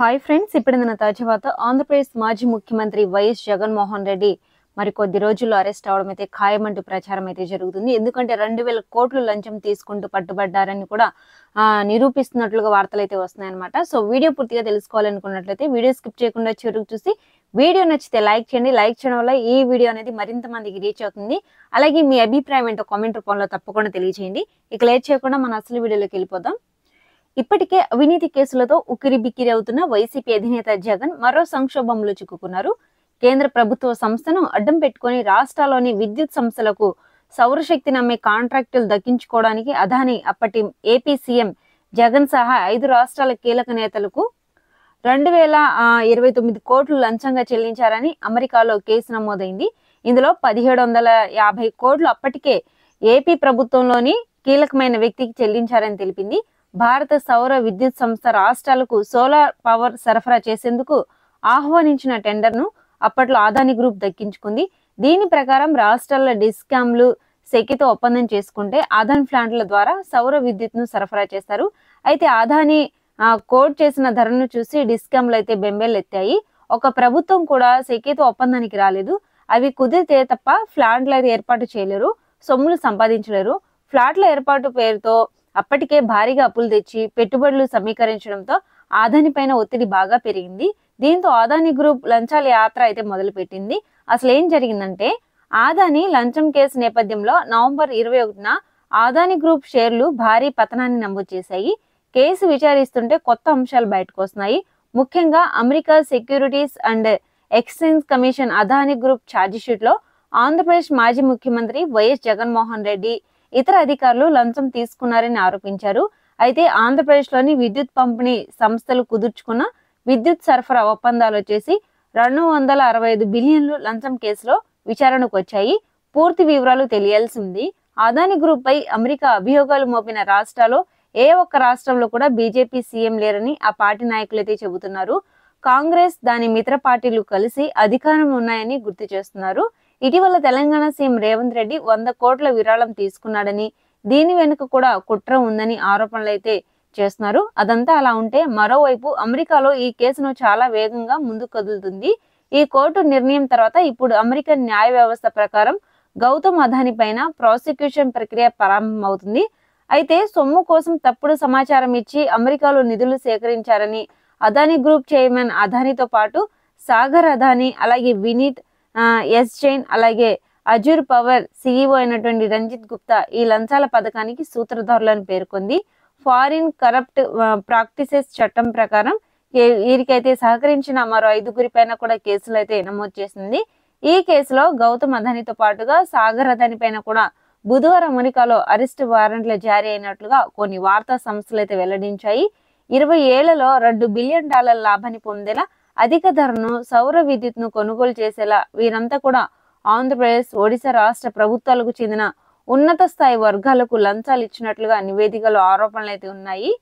hi friends ఇప్పుడు నిన్న తాజావాత ఆంధ్రప్రదేశ్ మాజీ ముఖ్యమంత్రి వైఎస్ జగన్మోహన్ రెడ్డి మరి కొద్ది రోజుల్లో అరెస్ట్ అవడం అయితే ఖాయమంటూ ప్రచారం అయితే జరుగుతుంది ఎందుకంటే రెండు వేల కోట్లు లంచం తీసుకుంటూ పట్టుబడ్డారని కూడా నిరూపిస్తున్నట్లుగా వార్తలు అయితే వస్తున్నాయన్నమాట సో వీడియో పూర్తిగా తెలుసుకోవాలనుకున్నట్లయితే వీడియో స్కిప్ చేయకుండా చివరికి చూసి వీడియో నచ్చితే లైక్ చేయండి లైక్ చేయడం వల్ల ఈ వీడియో అనేది మరింత మందికి రీచ్ అవుతుంది అలాగే మీ అభిప్రాయం ఏంటో కామెంట్ రూపంలో తప్పకుండా తెలియజేయండి ఇక లేట్ చేయకుండా మన అసలు వీడియోలోకి వెళ్ళిపోదాం ఇప్పటికే అవినీతి కేసులతో ఉక్కిరి బిక్కిరి అవుతున్న వైసీపీ అధినేత జగన్ మరో సంక్షోభంలో చిక్కుకున్నారు కేంద్ర ప్రభుత్వ సంస్థను అడ్డం పెట్టుకుని రాష్ట్రాల్లోని విద్యుత్ సంస్థలకు సౌరశక్తిని అమ్మే కాంట్రాక్టులు దక్కించుకోవడానికి అధాని అప్పటి ఏపీ సీఎం జగన్ సహా ఐదు రాష్ట్రాల కీలక నేతలకు రెండు వేల ఇరవై తొమ్మిది కోట్లు లంచంగా చెల్లించారని అమెరికాలో కేసు నమోదైంది ఇందులో పదిహేడు వందల యాభై కోట్లు అప్పటికే ఏపీ ప్రభుత్వంలోని కీలకమైన వ్యక్తికి చెల్లించారని తెలిపింది భారత సౌర విద్యుత్ సంస్థ రాష్ట్రాలకు సోలార్ పవర్ సరఫరా చేసేందుకు ఆహ్వానించిన టెండర్ను అప్పట్లో ఆదాని గ్రూప్ దక్కించుకుంది దీని ప్రకారం రాష్ట్రాల డిస్కామ్లు సెకితో ఒప్పందం చేసుకుంటే ఆదాన్ ప్లాంట్ల ద్వారా సౌర విద్యుత్ను సరఫరా చేస్తారు అయితే ఆదాని కోడ్ చేసిన ధరను చూసి డిస్కామ్లు అయితే ఎత్తాయి ఒక ప్రభుత్వం కూడా సెకితో ఒప్పందానికి రాలేదు అవి కుదిరితే తప్ప ఫ్లాట్లు అయితే ఏర్పాటు చేయలేరు సొమ్ములు సంపాదించలేరు ఫ్లాట్ల ఏర్పాటు పేరుతో అప్పటికే భారీగా అప్పులు తెచ్చి పెట్టుబడులు సమీకరించడంతో ఆదాని పైన ఒత్తిడి బాగా పెరిగింది దీంతో ఆదాని గ్రూప్ లంచాల యాత్ర అయితే మొదలుపెట్టింది అసలు ఏం జరిగిందంటే ఆదాని లంచం కేసు నేపథ్యంలో నవంబర్ ఇరవై ఒకటిన ఆదాని గ్రూప్ షేర్లు భారీ పతనాన్ని నమోదు చేశాయి కేసు విచారిస్తుంటే కొత్త అంశాలు బయటకు వస్తున్నాయి ముఖ్యంగా America securities and exchange commission Adani group ఛార్జిషీట్లో ఆంధ్రప్రదేశ్ మాజీ ముఖ్యమంత్రి వైఎస్ జగన్మోహన్ రెడ్డి ఇతర అధికారులు లంచం తీసుకున్నారని ఆరోపించారు అయితే ఆంధ్రప్రదేశ్లోని విద్యుత్ పంపిణీ సంస్థలు కుదుర్చుకున్న విద్యుత్ సరఫరా ఒప్పందాలు వచ్చేసి రెండు వందల అరవై ఐదు బిలియన్లు లంచం కేసులో విచారణకు వచ్చాయి పూర్తి వివరాలు తెలియాల్సింది అదాని గ్రూప్ పై అమెరికా అభియోగాలు మోపిన రాష్ట్రాల్లో ఏ ఒక్క రాష్ట్రంలో కూడా బీజేపీ సీఎం లేరని ఆ పార్టీ నాయకులు అయితే చెబుతున్నారు కాంగ్రెస్ దాని మిత్ర పార్టీలు కలిసి అధికారం ఉన్నాయని గుర్తు చేస్తున్నారు ఇటీవల తెలంగాణ సీఎం రేవంత్ రెడ్డి వంద కోట్ల విరాళం తీసుకున్నాడని దీని వెనుక కూడా కుట్ర ఉందని ఆరోపణలైతే చేస్తున్నారు అదంతా అలా ఉంటే మరోవైపు అమెరికాలో ఈ కేసును చాలా వేగంగా ముందుకు కదులుతుంది ఈ కోర్టు నిర్ణయం తర్వాత ఇప్పుడు అమెరికన్ న్యాయ వ్యవస్థ ప్రకారం గౌతమ్ అదాని పైన ప్రాసిక్యూషన్ ప్రక్రియ ప్రారంభమవుతుంది అయితే సొమ్ము కోసం తప్పుడు సమాచారం ఇచ్చి అమెరికాలో నిధులు సేకరించారని అదాని గ్రూప్ చైర్మన్ అదానితో పాటు సాగర్ అదాని అలాగే వినీత్ ఎస్ జైన్ అలాగే అజూర్ పవర్ సిఈఓ అయినటువంటి రంజిత్ గుప్తా ఈ లంచాల పథకానికి సూత్రధారులను పేర్కొంది ఫారిన్ కరప్ట్ ప్రాక్టీసెస్ చట్టం ప్రకారం వీరికైతే సహకరించిన మరో ఐదుగురి పైన కూడా కేసులు అయితే నమోదు చేసింది ఈ కేసులో గౌతమ్ అధానితో పాటుగా సాగర్ అధాని పైన కూడా బుధవారం అమెరికాలో అరెస్ట్ వారెంట్లు జారీ అయినట్లుగా కొన్ని వార్తా సంస్థలు అయితే వెల్లడించాయి ఇరవై ఏళ్లలో రెండు బిలియన్ డాలర్ల లాభాన్ని పొందేలా అధిక ధరను సౌర విద్యుత్ను కొనుగోలు చేసేలా వీరంతా కూడా ఆంధ్రప్రదేశ్ ఒడిశా రాష్ట్ర ప్రభుత్వాలకు చెందిన ఉన్నత స్థాయి వర్గాలకు లంచాలు ఇచ్చినట్లుగా నివేదికలో ఆరోపణలు అయితే ఉన్నాయి